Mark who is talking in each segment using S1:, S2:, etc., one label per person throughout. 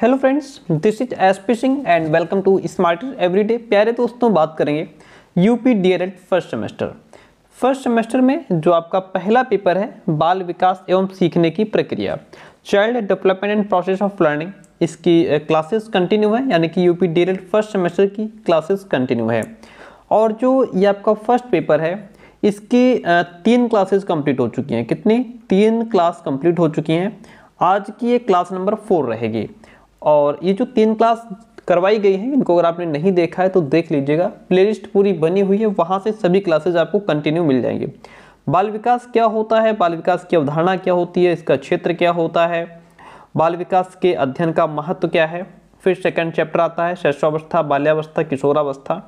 S1: hello friends this is S P Singh and welcome to smarter everyday प्यारे दोस्तों बात करेंगे UP DElEd first semester first semester में जो आपका पहला पेपर है बाल विकास एवं सीखने की प्रक्रिया child development and process of learning इसकी क्लासेस कंटिन्यू है यानी कि यूपी डीएलएड फर्स्ट सेमेस्टर की क्लासेस कंटिन्यू है और जो ये आपका फर्स्ट पेपर है इसकी तीन क्लासेस कंप्लीट हो चुकी हैं कितनी तीन क्लास कंप्लीट हो चुकी हैं आज की ये क्लास नंबर फोर रहेगी और ये जो तीन क्लास करवाई गई है इनको अगर आपने नहीं देखा है तो देख लीजिएगा प्लेलिस्ट पूरी बनी हुई है वहाँ से सभी क्लासेज आपको कंटिन्यू मिल जाएंगे बाल विकास क्या होता है बाल विकास की अवधारणा क्या होती है इसका क्षेत्र क्या होता है बाल विकास के अध्ययन का महत्व क्या है फिर सेकंड चैप्टर आता है शैशवावस्था बाल्यावस्था किशोरावस्था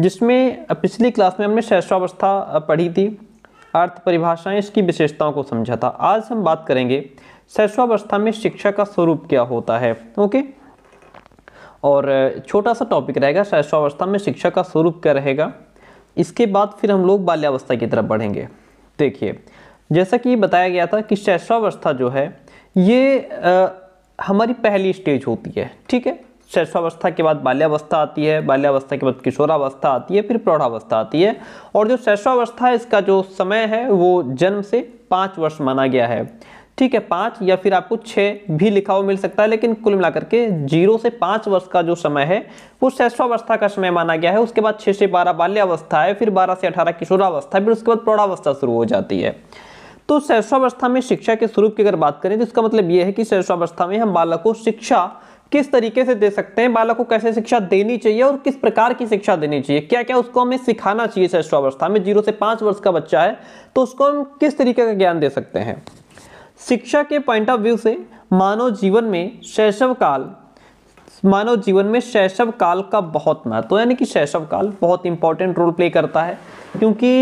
S1: जिसमें पिछली क्लास में हमने शैशवावस्था पढ़ी थी अर्थ परिभाषाएं इसकी विशेषताओं को समझा था आज हम बात करेंगे शैशवावस्था में शिक्षा का स्वरूप क्या होता है ओके और छोटा सा टॉपिक रहेगा शैशवावस्था में शिक्षा का स्वरूप क्या रहेगा इसके बाद फिर हम लोग बाल्यावस्था की तरफ बढ़ेंगे देखिए जैसा कि बताया गया था कि शैशवावस्था जो है ये आ, हमारी पहली स्टेज होती है ठीक है शैशवावस्था के बाद बाल्यावस्था आती है बाल्यावस्था के बाद किशोरावस्था आती है फिर प्रौढ़ावस्था आती है और जो शैशवावस्था है इसका जो समय है वो जन्म से पाँच वर्ष माना गया है ठीक है पाँच या फिर आपको छः भी लिखा हुआ मिल सकता है लेकिन कुल मिलाकर के जीरो से पाँच वर्ष का जो समय है वो शैश्वावस्था का समय माना गया है उसके बाद छः से बारह बाल्यावस्था है फिर बारह से अठारह किशोरावस्था फिर उसके बाद प्रौढ़ावस्था शुरू हो जाती है तो शैश्वावस्था में शिक्षा के स्वरूप की अगर बात करें तो इसका मतलब ये है कि शैश्वावस्था में हम बालक को शिक्षा किस तरीके से दे सकते हैं बालक को कैसे शिक्षा देनी चाहिए और किस प्रकार की शिक्षा देनी चाहिए क्या क्या उसको हमें सिखाना चाहिए शैश्वावस्था में जीरो से पाँच वर्ष का बच्चा है तो उसको हम किस तरीके का ज्ञान दे सकते हैं शिक्षा के पॉइंट ऑफ व्यू से मानव जीवन में शैशव काल मानव जीवन में शैशव काल का बहुत महत्व तो यानी कि शैशव काल बहुत इंपॉर्टेंट रोल प्ले करता है क्योंकि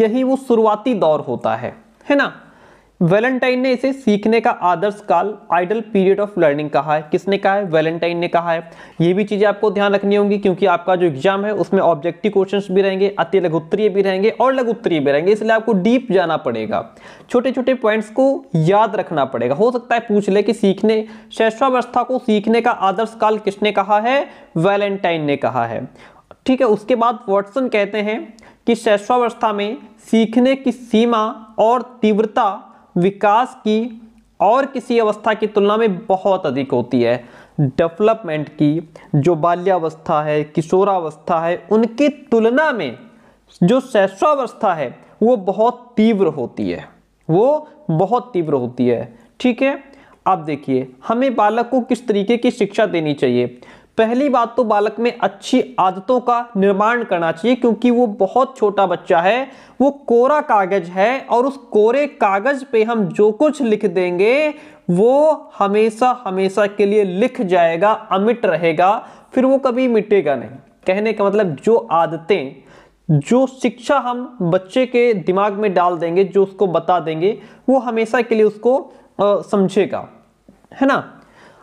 S1: यही वो शुरुआती दौर होता है है ना वेलेंटाइन ने इसे सीखने का आदर्श काल आइडल पीरियड ऑफ लर्निंग कहा है किसने कहा है वेलेंटाइन ने कहा है ये भी चीज़ें आपको ध्यान रखनी होंगी क्योंकि आपका जो एग्जाम है उसमें ऑब्जेक्टिव क्वेश्चंस भी रहेंगे अति लघुत्तरीय भी रहेंगे और लघुत्तरीय भी रहेंगे इसलिए आपको डीप जाना पड़ेगा छोटे छोटे पॉइंट्स को याद रखना पड़ेगा हो सकता है पूछ ले कि सीखने शैशवावस्था को सीखने का आदर्श काल किसने कहा है वेलेंटाइन ने कहा है ठीक है उसके बाद वॉटसन कहते हैं कि शैश्वावस्था में सीखने की सीमा और तीव्रता विकास की और किसी अवस्था की तुलना में बहुत अधिक होती है डेवलपमेंट की जो बाल्यावस्था है किशोरावस्था है उनकी तुलना में जो शैशवावस्था है वो बहुत तीव्र होती है वो बहुत तीव्र होती है ठीक है अब देखिए हमें बालक को किस तरीके की शिक्षा देनी चाहिए पहली बात तो बालक में अच्छी आदतों का निर्माण करना चाहिए क्योंकि वो बहुत छोटा बच्चा है वो कोरा कागज है और उस कोरे कागज पे हम जो कुछ लिख देंगे वो हमेशा हमेशा के लिए लिख जाएगा अमिट रहेगा फिर वो कभी मिटेगा नहीं कहने का मतलब जो आदतें जो शिक्षा हम बच्चे के दिमाग में डाल देंगे जो उसको बता देंगे वो हमेशा के लिए उसको समझेगा है ना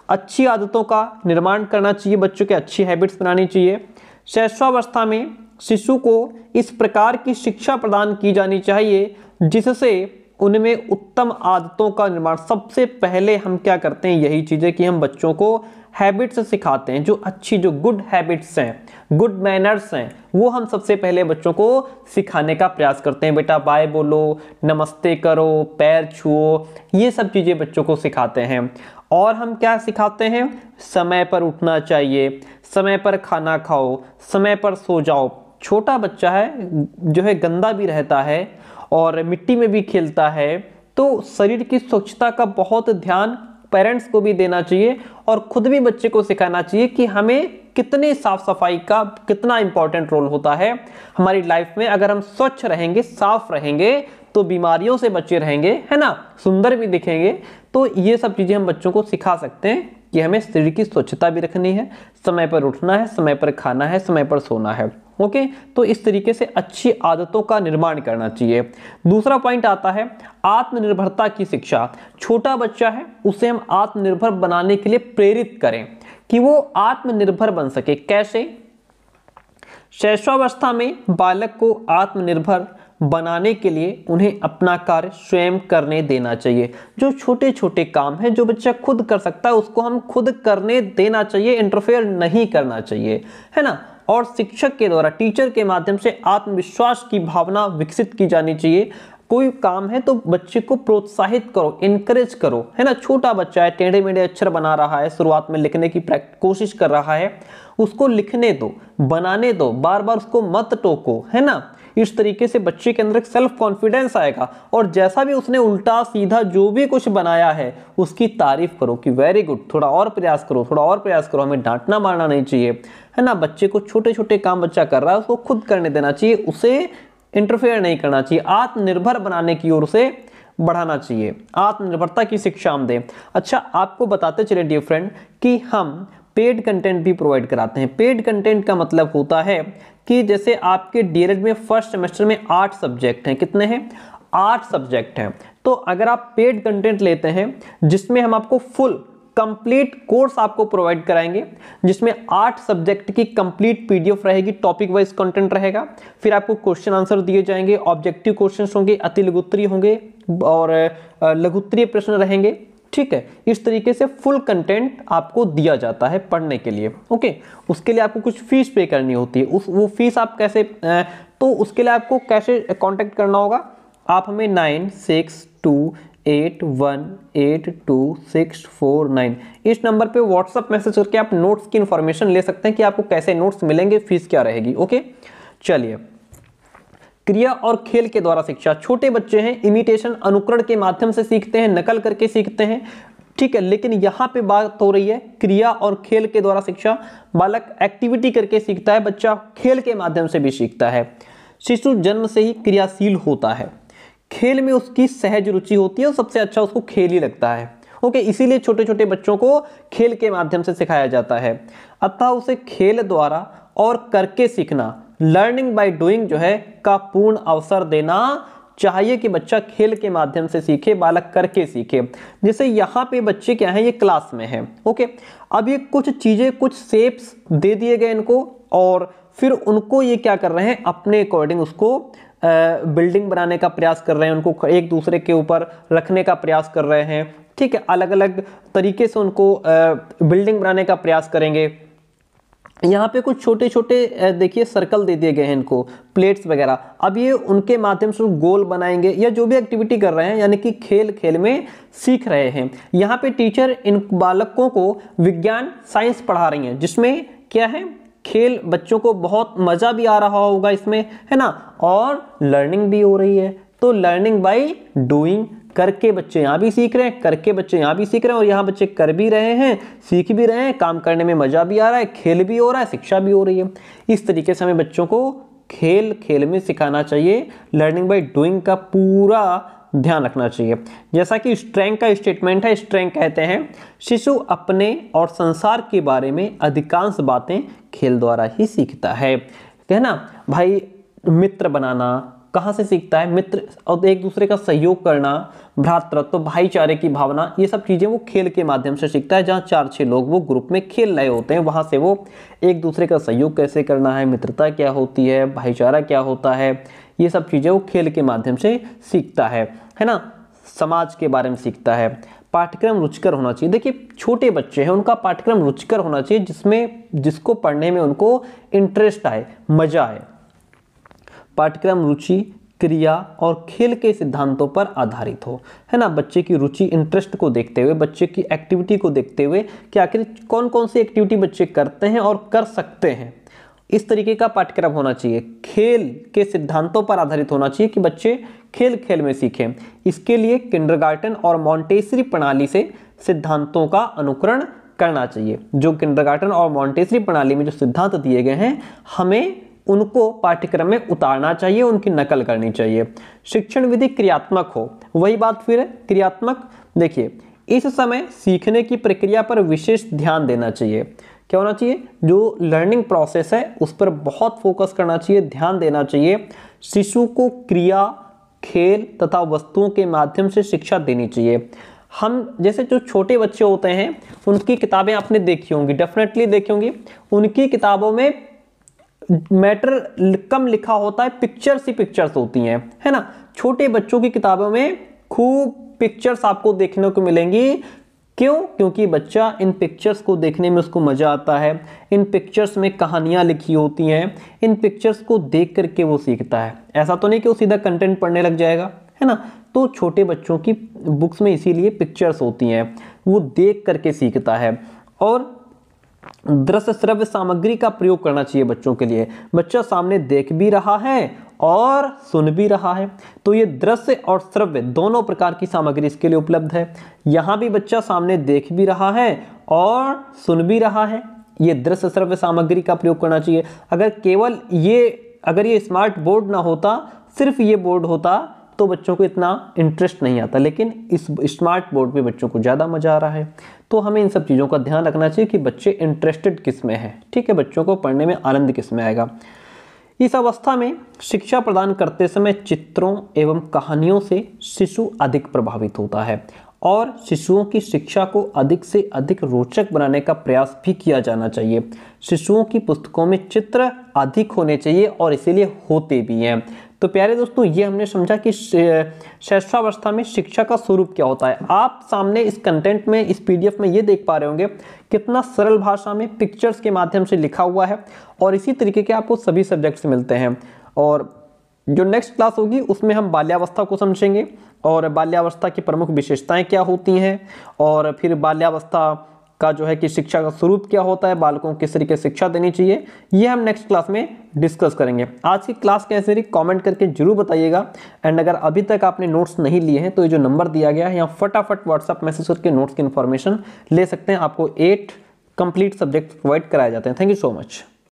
S1: अच्छी आदतों का निर्माण करना चाहिए बच्चों के अच्छी हैबिट्स बनानी चाहिए शैशवावस्था में शिशु को इस प्रकार की शिक्षा प्रदान की जानी चाहिए जिससे उनमें उत्तम आदतों का निर्माण सबसे पहले हम क्या करते हैं यही चीज़ें कि हम बच्चों को हैबिट्स सिखाते हैं जो अच्छी जो गुड हैबिट्स हैं गुड मैनर्स हैं वो हम सबसे पहले बच्चों को सिखाने का प्रयास करते हैं बेटा बाय बोलो नमस्ते करो पैर छुओ ये सब चीज़ें बच्चों को सिखाते हैं और हम क्या सिखाते हैं समय पर उठना चाहिए समय पर खाना खाओ समय पर सो जाओ छोटा बच्चा है जो है गंदा भी रहता है और मिट्टी में भी खेलता है तो शरीर की स्वच्छता का बहुत ध्यान पेरेंट्स को भी देना चाहिए और ख़ुद भी बच्चे को सिखाना चाहिए कि हमें कितने साफ सफाई का कितना इंपॉर्टेंट रोल होता है हमारी लाइफ में अगर हम स्वच्छ रहेंगे साफ रहेंगे तो बीमारियों से बचे रहेंगे है ना सुंदर भी दिखेंगे तो ये सब चीज़ें हम बच्चों को सिखा सकते हैं कि हमें शरीर की स्वच्छता भी रखनी है समय पर उठना है समय पर खाना है समय पर सोना है ओके तो इस तरीके से अच्छी आदतों का निर्माण करना चाहिए दूसरा पॉइंट आता है आत्मनिर्भरता की शिक्षा छोटा बच्चा है उसे हम आत्मनिर्भर बनाने के लिए प्रेरित करें कि वो आत्मनिर्भर बन सके कैसे शैशवावस्था में बालक को आत्मनिर्भर बनाने के लिए उन्हें अपना कार्य स्वयं करने देना चाहिए जो छोटे छोटे काम हैं जो बच्चा खुद कर सकता है उसको हम खुद करने देना चाहिए इंटरफेयर नहीं करना चाहिए है ना और शिक्षक के द्वारा टीचर के माध्यम से आत्मविश्वास की भावना विकसित की जानी चाहिए कोई काम है तो बच्चे को प्रोत्साहित करो इनकरेज करो है ना छोटा बच्चा है टेढ़े मेढ़े अक्षर बना रहा है शुरुआत में लिखने की कोशिश कर रहा है उसको लिखने दो बनाने दो बार बार उसको मत टोको है ना इस तरीके से बच्चे के अंदर एक सेल्फ कॉन्फिडेंस आएगा और जैसा भी उसने उल्टा सीधा जो भी कुछ बनाया है उसकी तारीफ करो कि वेरी गुड थोड़ा और प्रयास करो थोड़ा और प्रयास करो हमें डांटना मारना नहीं चाहिए है ना बच्चे को छोटे छोटे काम बच्चा कर रहा है उसको खुद करने देना चाहिए उसे इंटरफेयर नहीं करना चाहिए आत्मनिर्भर बनाने की ओर से बढ़ाना चाहिए आत्मनिर्भरता की शिक्षा हम दें अच्छा आपको बताते चले डियर फ्रेंड कि हम पेड कंटेंट भी प्रोवाइड कराते हैं पेड कंटेंट का मतलब होता है कि जैसे आपके डी में फर्स्ट सेमेस्टर में आठ सब्जेक्ट हैं कितने हैं आठ सब्जेक्ट हैं तो अगर आप पेड कंटेंट लेते हैं जिसमें हम आपको फुल कंप्लीट कोर्स आपको प्रोवाइड कराएंगे जिसमें आठ सब्जेक्ट की कंप्लीट पीडीएफ रहेगी टॉपिक वाइज कंटेंट रहेगा फिर आपको क्वेश्चन आंसर दिए जाएंगे ऑब्जेक्टिव क्वेश्चंस होंगे अति लघुत्तरी होंगे और लघुत्तरीय प्रश्न रहेंगे ठीक है इस तरीके से फुल कंटेंट आपको दिया जाता है पढ़ने के लिए ओके उसके लिए आपको कुछ फीस पे करनी होती है उस वो फीस आप कैसे तो उसके लिए आपको कैसे कॉन्टेक्ट करना होगा आप हमें nine six two eight one eight two six four nine इस नंबर पे व्हाट्सअप मैसेज करके आप नोट्स की इन्फॉर्मेशन ले सकते हैं कि आपको कैसे नोट्स मिलेंगे फीस क्या रहेगी ओके चलिए क्रिया और खेल के द्वारा शिक्षा छोटे बच्चे हैं इमिटेशन अनुकरण के माध्यम से सीखते हैं नकल करके सीखते हैं ठीक है लेकिन यहाँ पे बात हो रही है क्रिया और खेल के द्वारा शिक्षा बालक एक्टिविटी करके सीखता है बच्चा खेल के माध्यम से भी सीखता है शिशु जन्म से ही क्रियाशील होता है खेल में उसकी सहज रुचि होती है और सबसे अच्छा उसको खेल ही लगता है ओके इसीलिए छोटे छोटे बच्चों को खेल के माध्यम से सिखाया जाता है अतः उसे खेल द्वारा और करके सीखना लर्निंग बाय डूइंग जो है का पूर्ण अवसर देना चाहिए कि बच्चा खेल के माध्यम से सीखे बालक करके सीखे जैसे यहाँ पे बच्चे क्या है ये क्लास में है ओके अब ये कुछ चीज़ें कुछ सेप्स दे दिए गए इनको और फिर उनको ये क्या कर रहे हैं अपने अकॉर्डिंग उसको बिल्डिंग बनाने का प्रयास कर रहे हैं उनको एक दूसरे के ऊपर रखने का प्रयास कर रहे हैं ठीक है अलग अलग तरीके से उनको बिल्डिंग बनाने का प्रयास करेंगे यहाँ पे कुछ छोटे छोटे देखिए सर्कल दे दिए गए हैं इनको प्लेट्स वगैरह अब ये उनके माध्यम से गोल बनाएंगे या जो भी एक्टिविटी कर रहे हैं यानी कि खेल खेल में सीख रहे हैं यहाँ पे टीचर इन बालकों को विज्ञान साइंस पढ़ा रही हैं जिसमें क्या है खेल बच्चों को बहुत मज़ा भी आ रहा होगा इसमें है ना और लर्निंग भी हो रही है तो लर्निंग बाई डूइंग करके बच्चे यहाँ भी सीख रहे हैं करके बच्चे यहाँ भी सीख रहे हैं और यहाँ बच्चे कर भी रहे हैं सीख भी रहे हैं काम करने में मज़ा भी आ रहा है खेल भी हो रहा है शिक्षा भी हो रही है इस तरीके से हमें बच्चों को खेल खेल में सिखाना चाहिए लर्निंग बाई डूइंग का पूरा ध्यान रखना चाहिए जैसा कि स्ट्रेंग का स्टेटमेंट है स्ट्रेंग कहते हैं शिशु अपने और संसार के बारे में अधिकांश बातें खेल द्वारा ही सीखता है कहना भाई मित्र बनाना कहाँ से सीखता है मित्र और एक दूसरे का सहयोग करना भ्रातृत्व तो भाईचारे की भावना ये सब चीज़ें वो खेल के माध्यम से सीखता है जहाँ चार छः लोग वो ग्रुप में खेल रहे होते हैं वहाँ से वो एक दूसरे का सहयोग कैसे करना है मित्रता क्या होती है भाईचारा क्या होता है ये सब चीज़ें वो खेल के माध्यम से सीखता है है ना समाज के बारे में सीखता है पाठ्यक्रम रुचकर होना चाहिए देखिए छोटे बच्चे हैं उनका पाठ्यक्रम रुचकर होना चाहिए जिसमें जिसको पढ़ने में उनको इंटरेस्ट आए मज़ा आए पाठ्यक्रम रुचि क्रिया और खेल के सिद्धांतों पर आधारित हो है ना बच्चे की रुचि इंटरेस्ट को देखते हुए बच्चे की एक्टिविटी को देखते हुए कि आखिर कौन कौन सी एक्टिविटी बच्चे करते हैं और कर सकते हैं इस तरीके का पाठ्यक्रम होना चाहिए खेल के सिद्धांतों पर आधारित होना चाहिए कि बच्चे खेल खेल में सीखें इसके लिए किंडरगार्टन और मॉन्टेसरी प्रणाली से सिद्धांतों का अनुकरण करना चाहिए जो किंडरगार्टन और मॉन्टेसरी प्रणाली में जो सिद्धांत दिए गए हैं हमें उनको पाठ्यक्रम में उतारना चाहिए उनकी नकल करनी चाहिए शिक्षण विधि क्रियात्मक हो वही बात फिर है क्रियात्मक देखिए इस समय सीखने की प्रक्रिया पर विशेष ध्यान देना चाहिए क्या होना चाहिए जो लर्निंग प्रोसेस है उस पर बहुत फोकस करना चाहिए ध्यान देना चाहिए शिशु को क्रिया खेल तथा वस्तुओं के माध्यम से शिक्षा देनी चाहिए हम जैसे जो छोटे बच्चे होते हैं उनकी किताबें आपने देखी होंगी डेफिनेटली देखी होंगी उनकी किताबों में मैटर कम लिखा होता है पिक्चर्स ही पिक्चर्स होती हैं है ना छोटे बच्चों की किताबों में खूब पिक्चर्स आपको देखने को मिलेंगी क्यों क्योंकि बच्चा इन पिक्चर्स को देखने में उसको मज़ा आता है इन पिक्चर्स में कहानियाँ लिखी होती हैं इन पिक्चर्स को देख करके वो सीखता है ऐसा तो नहीं कि वो सीधा कंटेंट पढ़ने लग जाएगा है ना तो छोटे बच्चों की बुक्स में इसीलिए पिक्चर्स होती हैं वो देख करके सीखता है और दृश्य श्रव्य सामग्री का प्रयोग करना चाहिए बच्चों के लिए बच्चा सामने देख भी रहा है और सुन भी रहा है तो ये दृश्य और श्रव्य दोनों प्रकार की सामग्री इसके लिए उपलब्ध है यहाँ भी बच्चा सामने देख भी रहा है और सुन भी रहा है ये दृश्य श्रव्य सामग्री का प्रयोग करना चाहिए अगर केवल ये अगर ये स्मार्ट बोर्ड ना होता सिर्फ ये बोर्ड होता तो बच्चों को इतना इंटरेस्ट नहीं आता लेकिन इस स्मार्ट बोर्ड पे बच्चों को ज़्यादा मज़ा आ रहा है तो हमें इन सब चीज़ों का ध्यान रखना चाहिए कि बच्चे इंटरेस्टेड किस में है ठीक है बच्चों को पढ़ने में आनंद किस में आएगा इस अवस्था में शिक्षा प्रदान करते समय चित्रों एवं कहानियों से शिशु अधिक प्रभावित होता है और शिशुओं की शिक्षा को अधिक से अधिक रोचक बनाने का प्रयास भी किया जाना चाहिए शिशुओं की पुस्तकों में चित्र अधिक होने चाहिए और इसीलिए होते भी हैं तो प्यारे दोस्तों ये हमने समझा कि शैशावस्था में शिक्षा का स्वरूप क्या होता है आप सामने इस कंटेंट में इस पीडीएफ में ये देख पा रहे होंगे कितना सरल भाषा में पिक्चर्स के माध्यम से लिखा हुआ है और इसी तरीके के आपको सभी सब्जेक्ट्स मिलते हैं और जो नेक्स्ट क्लास होगी उसमें हम बाल्यावस्था को समझेंगे और बाल्यावस्था की प्रमुख विशेषताएं क्या होती हैं और फिर बाल्यावस्था का जो है कि शिक्षा का स्वरूप क्या होता है बालकों को किस तरीके शिक्षा देनी चाहिए ये हम नेक्स्ट क्लास में डिस्कस करेंगे आज की क्लास कैसे रही कमेंट करके जरूर बताइएगा एंड अगर अभी तक आपने नोट्स नहीं लिए हैं तो ये जो नंबर दिया गया है यहाँ फटाफट व्हाट्सअप मैसेज करके नोट्स की इन्फॉर्मेशन ले सकते हैं आपको एट कंप्लीट सब्जेक्ट प्रोवाइड कराए जाते हैं थैंक यू सो मच